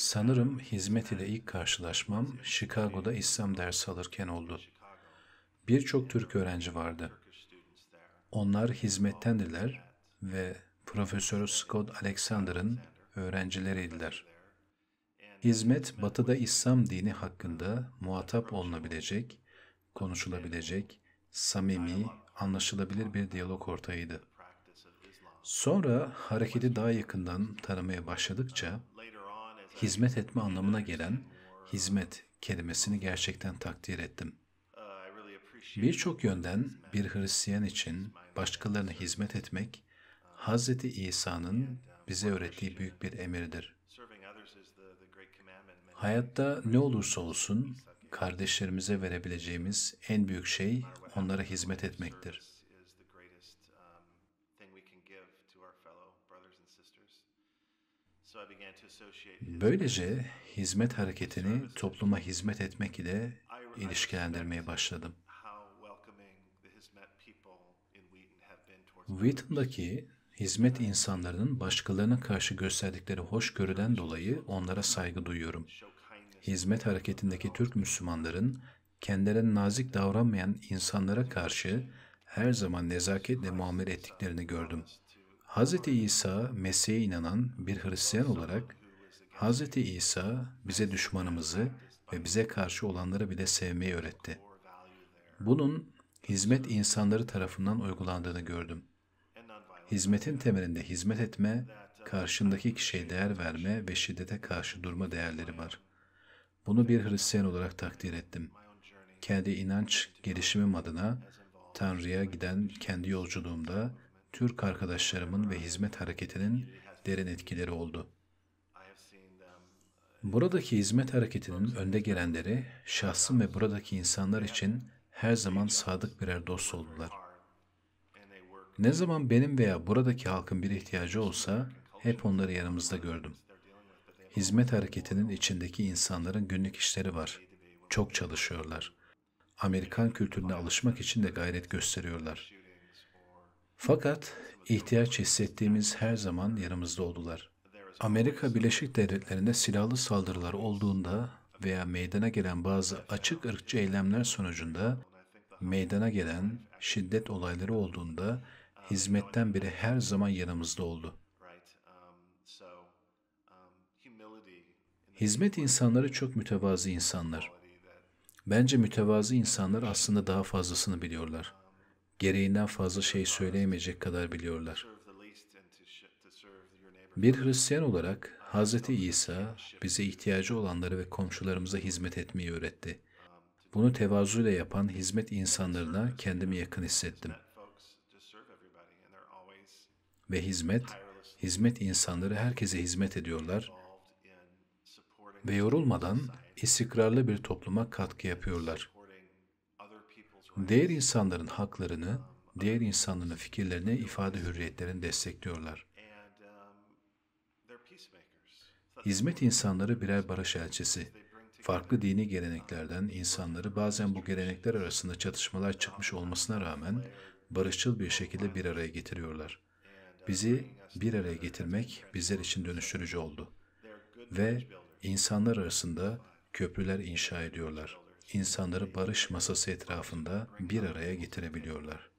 Sanırım hizmet ile ilk karşılaşmam Chicago'da İslam dersi alırken oldu. Birçok Türk öğrenci vardı. Onlar hizmettendiler ve Profesör Scott Alexander'ın öğrencileriydiler. Hizmet, batıda İslam dini hakkında muhatap olunabilecek, konuşulabilecek, samimi, anlaşılabilir bir diyalog ortaydı. Sonra hareketi daha yakından tanımaya başladıkça hizmet etme anlamına gelen hizmet kelimesini gerçekten takdir ettim. Birçok yönden bir Hristiyan için başkalarına hizmet etmek, Hz. İsa'nın bize öğrettiği büyük bir emirdir. Hayatta ne olursa olsun, kardeşlerimize verebileceğimiz en büyük şey onlara hizmet etmektir. Böylece hizmet hareketini topluma hizmet etmek ile ilişkilendirmeye başladım. Wheaton'daki hizmet insanlarının başkalarına karşı gösterdikleri hoşgörüden dolayı onlara saygı duyuyorum. Hizmet hareketindeki Türk Müslümanların kendilerine nazik davranmayan insanlara karşı her zaman nezaketle muamele ettiklerini gördüm. Hz. İsa, Mesih'e inanan bir Hristiyan olarak, Hz. İsa bize düşmanımızı ve bize karşı olanları bile sevmeyi öğretti. Bunun hizmet insanları tarafından uygulandığını gördüm. Hizmetin temelinde hizmet etme, karşındaki kişiye değer verme ve şiddete karşı durma değerleri var. Bunu bir Hristiyan olarak takdir ettim. Kendi inanç gelişimim adına Tanrı'ya giden kendi yolculuğumda Türk arkadaşlarımın ve hizmet hareketinin derin etkileri oldu. Buradaki hizmet hareketinin önde gelenleri şahsım ve buradaki insanlar için her zaman sadık birer dost oldular. Ne zaman benim veya buradaki halkın bir ihtiyacı olsa hep onları yanımızda gördüm. Hizmet hareketinin içindeki insanların günlük işleri var. Çok çalışıyorlar. Amerikan kültürüne alışmak için de gayret gösteriyorlar. Fakat ihtiyaç hissettiğimiz her zaman yanımızda oldular. Amerika Birleşik Devletleri'nde silahlı saldırılar olduğunda veya meydana gelen bazı açık ırkçı eylemler sonucunda meydana gelen şiddet olayları olduğunda hizmetten biri her zaman yanımızda oldu. Hizmet insanları çok mütevazi insanlar. Bence mütevazi insanlar aslında daha fazlasını biliyorlar gereğinden fazla şey söyleyemeyecek kadar biliyorlar. Bir Hristiyan olarak Hz. İsa bize ihtiyacı olanları ve komşularımıza hizmet etmeyi öğretti. Bunu tevazuyla yapan hizmet insanlarına kendimi yakın hissettim. Ve hizmet, hizmet insanları herkese hizmet ediyorlar ve yorulmadan istikrarlı bir topluma katkı yapıyorlar. Diğer insanların haklarını, diğer insanların fikirlerini, ifade hürriyetlerini destekliyorlar. Hizmet insanları birer barış elçisi. Farklı dini geleneklerden insanları bazen bu gelenekler arasında çatışmalar çıkmış olmasına rağmen barışçıl bir şekilde bir araya getiriyorlar. Bizi bir araya getirmek bizler için dönüştürücü oldu. Ve insanlar arasında köprüler inşa ediyorlar insanları barış masası etrafında bir araya getirebiliyorlar.